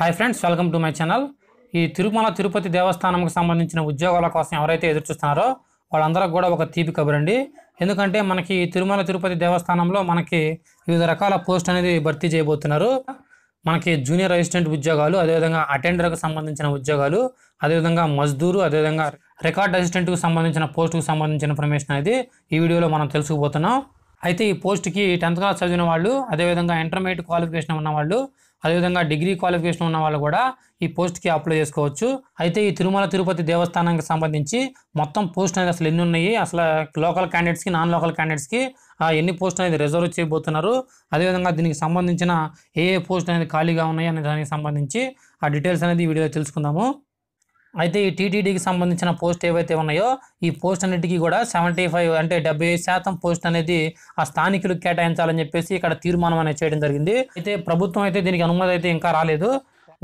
hi friends welcome to my channel ఈ తిరుమల తిరుపతి దేవస్థానంకి సంబంధించిన ఉద్యోగాల కోసం ఎవరైతే ఎదురు చూస్తున్నారో వాళ్ళందరూ కూడా ఒక తీపి కబరండి ఎందుకంటే మనకి తిరుమల తిరుపతి దేవస్థానంలో మనకి వివిధ రకాల పోస్ట్ అనేది భర్తీ చేయబోతున్నారు మనకి జూనియర్ అసిస్టెంట్ ఉద్యోగాలు అదేవిధంగా అటెండర్కు సంబంధించిన ఉద్యోగాలు అదేవిధంగా మజ్దూరు అదేవిధంగా రికార్డ్ అసిస్టెంట్కు సంబంధించిన పోస్టుకు సంబంధించిన ఇన్ఫర్మేషన్ అనేది ఈ వీడియోలో మనం తెలుసుకుపోతున్నాం అయితే ఈ పోస్ట్కి టెన్త్ క్లాస్ చదివిన వాళ్ళు అదేవిధంగా ఇంటర్మీడియట్ క్వాలిఫికేషన్ ఉన్నవాళ్ళు అదేవిధంగా డిగ్రీ క్వాలిఫికేషన్ ఉన్న వాళ్ళు కూడా ఈ పోస్ట్కి అప్లై చేసుకోవచ్చు అయితే ఈ తిరుమల తిరుపతి దేవస్థానానికి సంబంధించి మొత్తం పోస్ట్ అనేది అసలు ఎన్ని ఉన్నాయి అసలు లోకల్ క్యాండిడేట్స్కి నాన్ లోకల్ క్యాండిడేట్స్కి ఎన్ని పోస్ట్ అనేది రిజర్వ్ చేయబోతున్నారు అదేవిధంగా దీనికి సంబంధించిన ఏ ఏ పోస్ట్ అనేది ఖాళీగా ఉన్నాయి అనే దానికి సంబంధించి ఆ డీటెయిల్స్ అనేది ఈ వీడియోలో తెలుసుకుందాము అయితే ఈ టీటీడీకి సంబంధించిన పోస్ట్ ఏవైతే ఉన్నాయో ఈ పోస్ట్ అన్నిటికీ కూడా సెవెంటీ ఫైవ్ అంటే డెబ్బై శాతం పోస్ట్ అనేది ఆ స్థానికులకు కేటాయించాలని చెప్పేసి ఇక్కడ తీర్మానం అనేది చేయడం జరిగింది అయితే ప్రభుత్వం అయితే దీనికి అనుమతి అయితే ఇంకా రాలేదు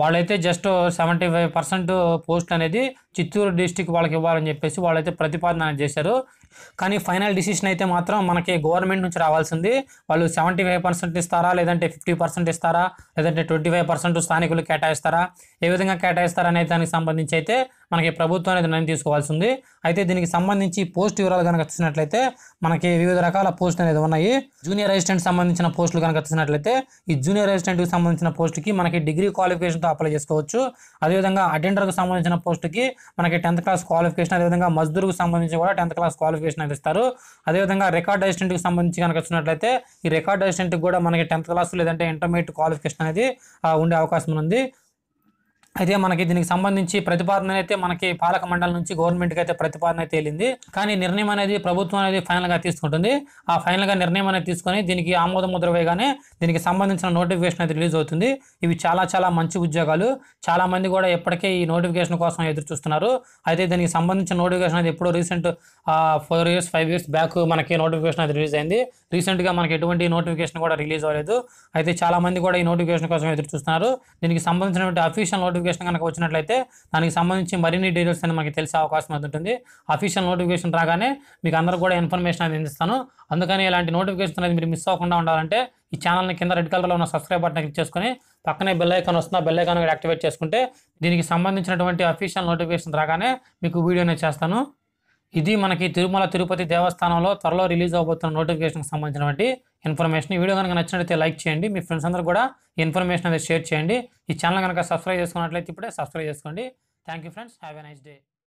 వాళ్ళైతే just seventy five percent post అనేది చిత్తూరు డిస్టిక్ వాళ్ళకి ఇవ్వాలని చెప్పేసి వాళ్ళైతే ప్రతిపాదన చేశారు కానీ ఫైనల్ డిసిషన్ అయితే మాత్రం మనకి గవర్నమెంట్ నుంచి రావాల్సింది వాళ్ళు సెవెంటీ ఫైవ్ పర్సెంట్ ఇస్తారా లేదంటే ఫిఫ్టీ పర్సెంట్ ఇస్తారా లేదంటే ట్వంటీ ఫైవ్ పర్సెంట్ స్థానికులు కేటాయిస్తారా ఏ విధంగా కేటాయిస్తారా అనే దానికి సంబంధించి అయితే మనకి ప్రభుత్వం అనేది నిర్ణయం తీసుకోవాల్సి ఉంది అయితే దీనికి సంబంధించి పోస్ట్ వివరాలు కనుక చూసినట్లయితే మనకి వివిధ రకాల పోస్టులు అనేది ఉన్నాయి జూనియర్ అసిస్టెంట్ సంబంధించిన పోస్టులు కనుక చూసినట్లయితే ఈ జూనియర్ అసిస్టెంట్కి సంబంధించిన పోస్ట్కి మనకి డిగ్రీ క్వాలిఫికేషన్తో అప్లై చేసుకోవచ్చు అదేవిధంగా అటెండర్కి సంబంధించిన పోస్ట్కి మనకి టెన్త్ క్లాస్ క్వాలిఫికేషన్ అదేవిధంగా మజ్దూర్కి సంబంధించి కూడా టెన్త్ క్లాస్ క్వాలిఫికేషన్ నోటిఫికేషన్ అయితే ఇస్తారు అదేవిధంగా రికార్డ్ అసిస్టెంట్కి సంబంధించి కనుక వచ్చినట్లయితే ఈ రికార్డ్ అసిస్టెంట్కి కూడా మనకి టెన్త్ క్లాస్ లేదంటే ఇంటర్మీడియట్ క్వాలిఫికేషన్ అనేది ఉండే అవకాశం ఉంది అయితే మనకి దీనికి సంబంధించి ప్రతిపాదన అయితే మనకి పాలక మండలి నుంచి గవర్నమెంట్కి అయితే ప్రతిపాదన అయితే వెళ్ళింది కానీ నిర్ణయం అనేది ప్రభుత్వం అనేది ఫైనల్గా తీసుకుంటుంది ఆ ఫైనల్గా నిర్ణయం అనేది తీసుకొని దీనికి ఆమోద ముద్ర వేయగానే దీనికి సంబంధించిన నోటిఫికేషన్ అయితే రిలీజ్ అవుతుంది ఇవి చాలా చాలా మంచి ఉద్యోగాలు చాలామంది కూడా ఎప్పటికే ఈ నోటిఫికేషన్ కోసం ఎదురు చూస్తున్నారు అయితే దీనికి సంబంధించిన నోటిఫికేషన్ అనేది ఎప్పుడో recent four years five years back మనకి నోటిఫికేషన్ అది రిలీజ్ అయింది రీసెంట్గా మనకి ఎటువంటి నోటిఫికేషన్ కూడా రిలీజ్ అవ్వలేదు అయితే చాలామంది కూడా ఈ నోటిఫికేషన్ కోసం ఎదురు చూస్తున్నారు దీనికి సంబంధించినటువంటి అఫీషియల్ నోటిఫికేషన్ నోటిఫికేషన్ కనుక వచ్చినట్లయితే దానికి సంబంధించి మరిన్ని డీటెయిల్స్ అనేది మనకి తెలిసే అవకాశం ఉంటుంది అఫీషియల్ నోటిఫికేషన్ రాగానే మీకు అందరూ కూడా ఇన్ఫర్మేషన్ అనేది అందిస్తాను అందుకని ఇలాంటి నోటిఫికేషన్ అనేది మీరు మిస్ అవ్వకుండా ఉండాలంటే ఈ ఛానల్ని కింద రెడ్ కలర్లో ఉన్న సబ్స్క్రైబ్ బటన్ క్లిక్ చేసుకుని పక్కనే బెల్ ఐకాన్ వస్తున్న బెల్ ఐకాన్ యాక్టివేట్ చేసుకుంటే దీనికి సంబంధించినటువంటి అఫీషియల్ నోటిఫికేషన్ రాగానే మీకు వీడియోనే చేస్తాను ఇది మనకి తిరుమల తిరుపతి దేవస్థానంలో త్వరలో రిలీజ్ అవబోతున్న నోటిఫికేషన్కి సంబంధించినటువంటి ఇన్ఫర్మేషన్ ఈ వీడియో కనుక నచ్చినట్లయితే లైక్ చేయండి మీ ఫ్రెండ్స్ అందరూ కూడా ఇన్ఫర్మేషన్ అనేది షేర్ చేయండి ఈ ఛానల్ కనుక సబ్స్క్రైబ్ చేసుకున్నట్లయితే ఇప్పుడే సబ్స్క్రైబ్ చేసుకోండి thank you friends have a nice day